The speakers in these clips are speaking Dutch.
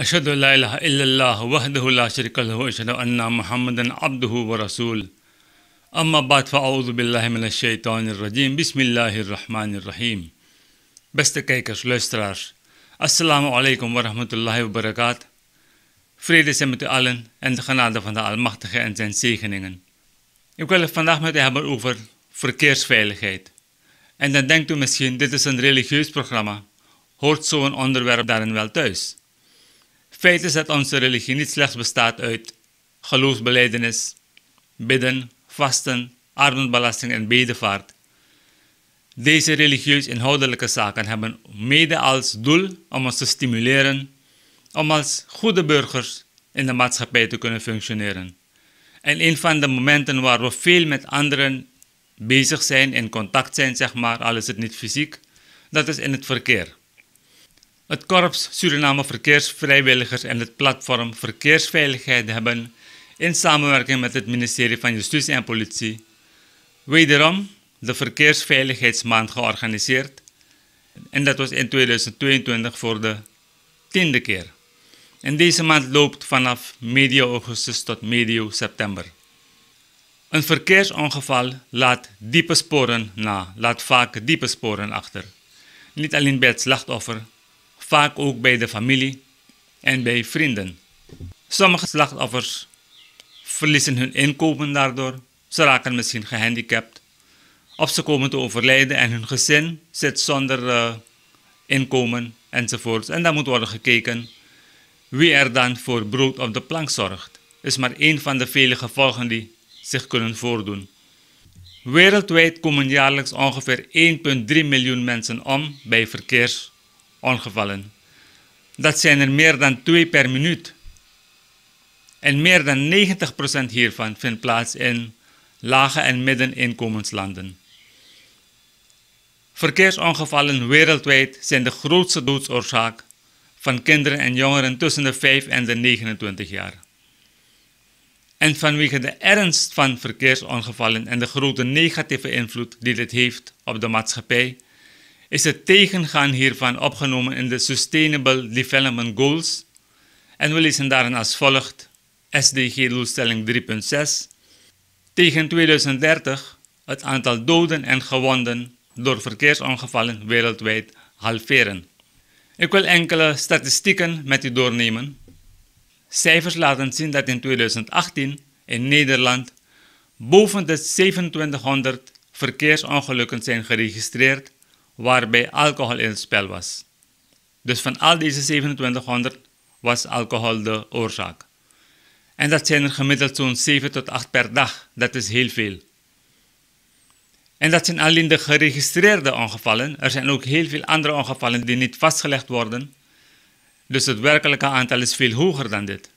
أشهد la ilaha illallah إلا la وحده لا شريك له وأشهد أن محمدا عبده ورسوله أما بعد فأعوذ بالله من الشيطان الرجيم بسم الله الرحمن Beste kijkers, luisteraars, assalamu alaikum wa rahmatullahi wa barakat. Vrede zijn met u allen en de genade van de Almachtige en zijn zegeningen. Ik wil het vandaag met u hebben over verkeersveiligheid. En dan denkt u misschien, dit is een religieus programma. Hoort zo'n onderwerp daarin wel thuis? Feit is dat onze religie niet slechts bestaat uit geloofsbeleidenis, bidden, vasten, armenbelasting en bedevaart. Deze religieus-inhoudelijke zaken hebben mede als doel om ons te stimuleren om als goede burgers in de maatschappij te kunnen functioneren. En een van de momenten waar we veel met anderen bezig zijn, in contact zijn, zeg maar, al is het niet fysiek, dat is in het verkeer. Het Korps Suriname Verkeersvrijwilligers en het platform Verkeersveiligheid hebben, in samenwerking met het ministerie van Justitie en Politie, wederom de Verkeersveiligheidsmaand georganiseerd. En dat was in 2022 voor de tiende keer. En deze maand loopt vanaf medio augustus tot medio september. Een verkeersongeval laat diepe sporen na, laat vaak diepe sporen achter. Niet alleen bij het slachtoffer, vaak ook bij de familie en bij vrienden. Sommige slachtoffers verliezen hun inkomen daardoor, ze raken misschien gehandicapt of ze komen te overlijden en hun gezin zit zonder eh, inkomen enzovoorts. En dan moet worden gekeken wie er dan voor brood op de plank zorgt. Is maar één van de vele gevolgen die zich kunnen voordoen. Wereldwijd komen jaarlijks ongeveer 1,3 miljoen mensen om bij verkeers- ongevallen. Dat zijn er meer dan twee per minuut. En meer dan 90% hiervan vindt plaats in lage en middeninkomenslanden. Verkeersongevallen wereldwijd zijn de grootste doodsoorzaak van kinderen en jongeren tussen de 5 en de 29 jaar. En vanwege de ernst van verkeersongevallen en de grote negatieve invloed die dit heeft op de maatschappij, is het tegengaan hiervan opgenomen in de Sustainable Development Goals en we lezen daarin als volgt SDG-doelstelling 3.6 tegen 2030 het aantal doden en gewonden door verkeersongevallen wereldwijd halveren. Ik wil enkele statistieken met u doornemen. Cijfers laten zien dat in 2018 in Nederland boven de 2700 verkeersongelukken zijn geregistreerd waarbij alcohol in het spel was. Dus van al deze 2700 was alcohol de oorzaak. En dat zijn er gemiddeld zo'n 7 tot 8 per dag. Dat is heel veel. En dat zijn alleen de geregistreerde ongevallen. Er zijn ook heel veel andere ongevallen die niet vastgelegd worden. Dus het werkelijke aantal is veel hoger dan dit.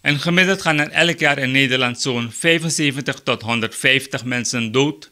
En gemiddeld gaan er elk jaar in Nederland zo'n 75 tot 150 mensen dood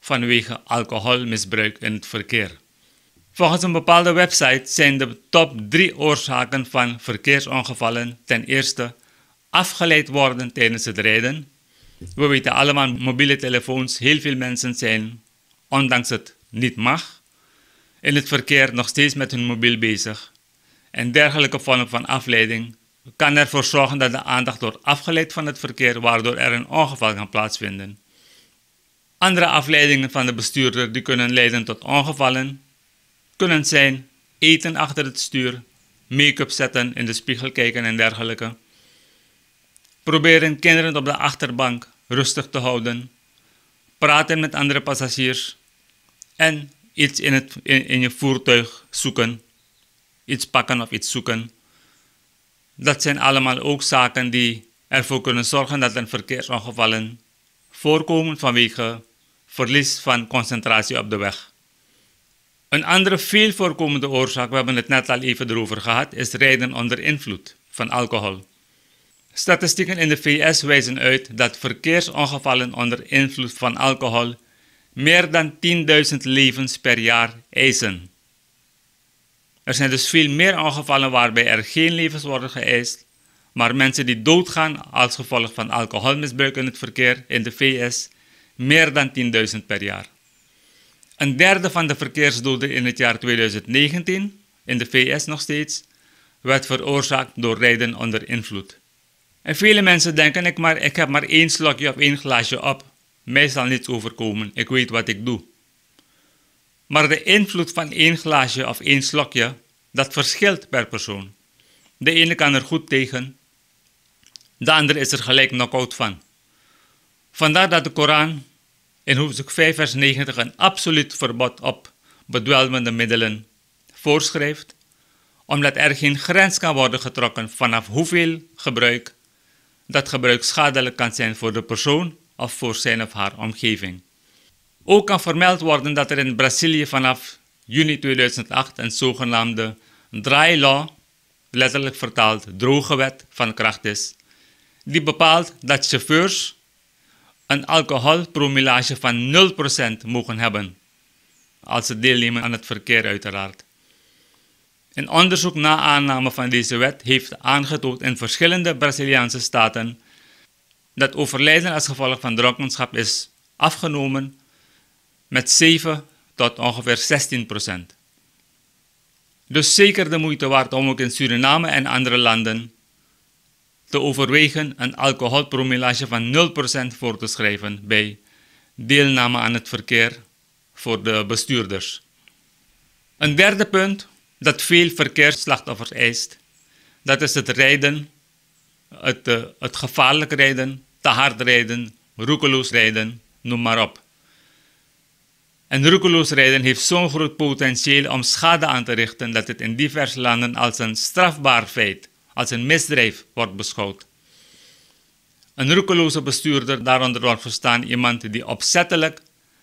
vanwege alcoholmisbruik in het verkeer. Volgens een bepaalde website zijn de top 3 oorzaken van verkeersongevallen ten eerste afgeleid worden tijdens het rijden. We weten allemaal mobiele telefoons, heel veel mensen zijn, ondanks het niet mag, in het verkeer nog steeds met hun mobiel bezig. En dergelijke vorm van afleiding kan ervoor zorgen dat de aandacht wordt afgeleid van het verkeer, waardoor er een ongeval kan plaatsvinden. Andere afleidingen van de bestuurder die kunnen leiden tot ongevallen kunnen zijn eten achter het stuur, make-up zetten, in de spiegel kijken en dergelijke. Proberen kinderen op de achterbank rustig te houden, praten met andere passagiers en iets in, het, in, je voertuig zoeken, iets pakken of iets zoeken. Dat zijn allemaal ook zaken die ervoor kunnen zorgen dat er verkeersongevallen voorkomen vanwege verlies van concentratie op de weg. Een andere veel voorkomende oorzaak, we hebben het net al even erover gehad, is rijden onder invloed van alcohol. Statistieken in de VS wijzen uit dat verkeersongevallen onder invloed van alcohol meer dan 10.000 levens per jaar eisen. Er zijn dus veel meer ongevallen waarbij er geen levens worden geëist, maar mensen die doodgaan als gevolg van alcoholmisbruik in het verkeer in de VS meer dan 10.000 per jaar. Een derde van de verkeersdoden in het jaar 2019, in de VS nog steeds, werd veroorzaakt door rijden onder invloed. En vele mensen denken, ik, maar, ik heb maar één slokje of één glaasje op. Mij zal niets overkomen, ik weet wat ik doe. Maar de invloed van één glaasje of één slokje, dat verschilt per persoon. De ene kan er goed tegen, de andere is er gelijk knock-out van. Vandaar dat de Koran in hoofdstuk 5, vers 90 een absoluut verbod op bedwelmende middelen voorschrijft, omdat er geen grens kan worden getrokken vanaf hoeveel gebruik dat gebruik schadelijk kan zijn voor de persoon of voor zijn of haar omgeving. Ook kan vermeld worden dat er in Brazilië vanaf juni 2008 een zogenaamde dry law, letterlijk vertaald droge wet, van kracht is, die bepaalt dat chauffeurs een alcoholpromillage van 0% mogen hebben. Als ze deelnemen aan het verkeer uiteraard. Een onderzoek na aanname van deze wet heeft aangetoond in verschillende Braziliaanse staten dat overlijden als gevolg van dronkenschap is afgenomen met 7 tot ongeveer 16 Dus zeker de moeite waard om ook in Suriname en andere landen te overwegen een alcoholpromillage van 0% voor te schrijven bij deelname aan het verkeer voor de bestuurders. Een derde punt dat veel verkeersslachtoffers eist, dat is het rijden, het, eh, het gevaarlijk rijden, te hard rijden, roekeloos rijden, noem maar op. En roekeloos rijden heeft zo'n groot potentieel om schade aan te richten dat het in diverse landen als een strafbaar feit als een misdrijf wordt beschouwd. Een roekeloze bestuurder daaronder wordt verstaan iemand die opzettelijk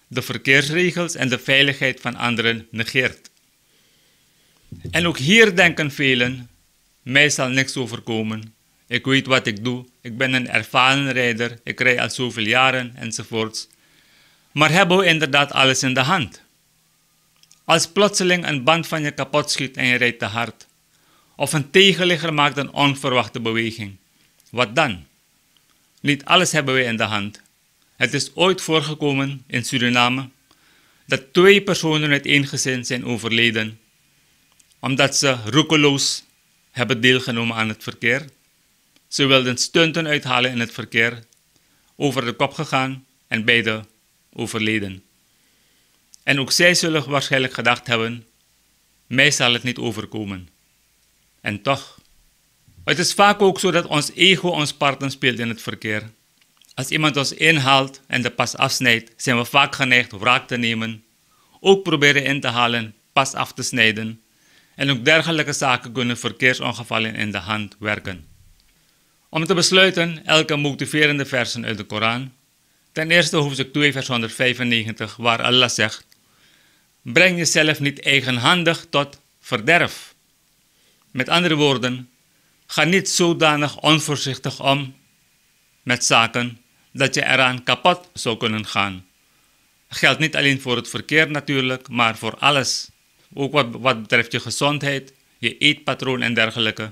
de verkeersregels en de veiligheid van anderen negeert. En ook hier denken velen, mij zal niks overkomen, ik weet wat ik doe, ik ben een ervaren rijder, ik rij al zoveel jaren enzovoorts. Maar hebben we inderdaad alles in de hand? Als plotseling een band van je kapot schiet en je rijdt te hard, of een tegenligger maakt een onverwachte beweging. Wat dan? Niet alles hebben wij in de hand. Het is ooit voorgekomen in Suriname dat twee personen uit één gezin zijn overleden omdat ze roekeloos hebben deelgenomen aan het verkeer. Ze wilden stunten uithalen in het verkeer, over de kop gegaan en beide overleden. En ook zij zullen waarschijnlijk gedacht hebben: mij zal het niet overkomen. En toch, het is vaak ook zo dat ons ego ons partner speelt in het verkeer. Als iemand ons inhaalt en de pas afsnijdt, zijn we vaak geneigd wraak te nemen. Ook proberen in te halen, pas af te snijden. En ook dergelijke zaken kunnen verkeersongevallen in de hand werken. Om te besluiten, elke motiverende versen uit de Koran. Ten eerste hoofdstuk 2, vers 195, waar Allah zegt: Breng jezelf niet eigenhandig tot verderf. Met andere woorden, ga niet zodanig onvoorzichtig om met zaken dat je eraan kapot zou kunnen gaan. Geldt niet alleen voor het verkeer natuurlijk, maar voor alles. Ook wat, wat betreft je gezondheid, je eetpatroon en dergelijke.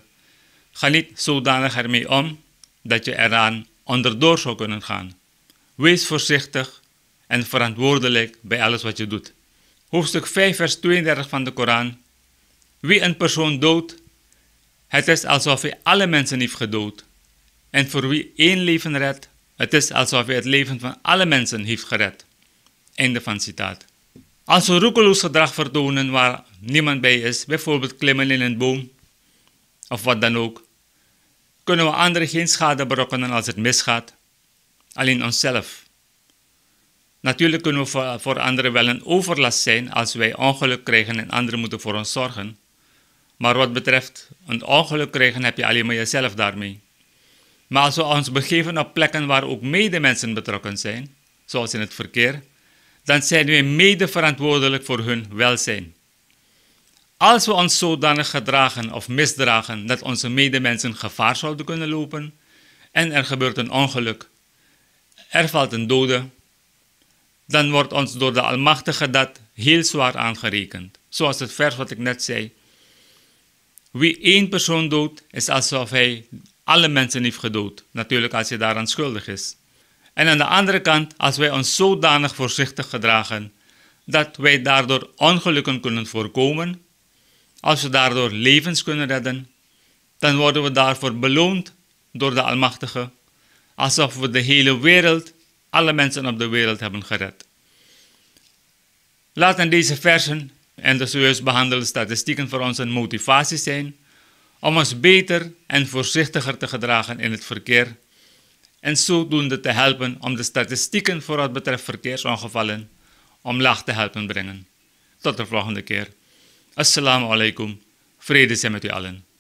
Ga niet zodanig ermee om dat je eraan onderdoor zou kunnen gaan. Wees voorzichtig en verantwoordelijk bij alles wat je doet. Hoofdstuk 5, vers 32 van de Koran. Wie een persoon doodt het is alsof hij alle mensen heeft gedood. En voor wie één leven redt, het is alsof hij het leven van alle mensen heeft gered. Einde van citaat. Als we roekeloos gedrag vertonen waar niemand bij is, bijvoorbeeld klimmen in een boom of wat dan ook, kunnen we anderen geen schade berokkenen als het misgaat, alleen onszelf. Natuurlijk kunnen we voor anderen wel een overlast zijn als wij ongeluk krijgen en anderen moeten voor ons zorgen. Maar wat betreft een ongeluk krijgen heb je alleen maar jezelf daarmee. Maar als we ons begeven op plekken waar ook medemensen betrokken zijn, zoals in het verkeer, dan zijn we mede verantwoordelijk voor hun welzijn. Als we ons zodanig gedragen of misdragen dat onze medemensen gevaar zouden kunnen lopen en er gebeurt een ongeluk, er valt een dode, dan wordt ons door de Almachtige dat heel zwaar aangerekend, zoals het vers wat ik net zei wie één persoon doodt, is alsof hij alle mensen heeft gedood. Natuurlijk als je daaraan schuldig is. En aan de andere kant, als wij ons zodanig voorzichtig gedragen dat wij daardoor ongelukken kunnen voorkomen, als we daardoor levens kunnen redden, dan worden we daarvoor beloond door de Almachtige, alsof we de hele wereld, alle mensen op de wereld hebben gered. Laten deze versen en de serieus behandelde statistieken voor ons een motivatie zijn om ons beter en voorzichtiger te gedragen in het verkeer en zodoende te helpen om de statistieken voor wat betreft verkeersongevallen omlaag te helpen brengen. Tot de volgende keer. Assalamu alaikum. Vrede zijn met u allen.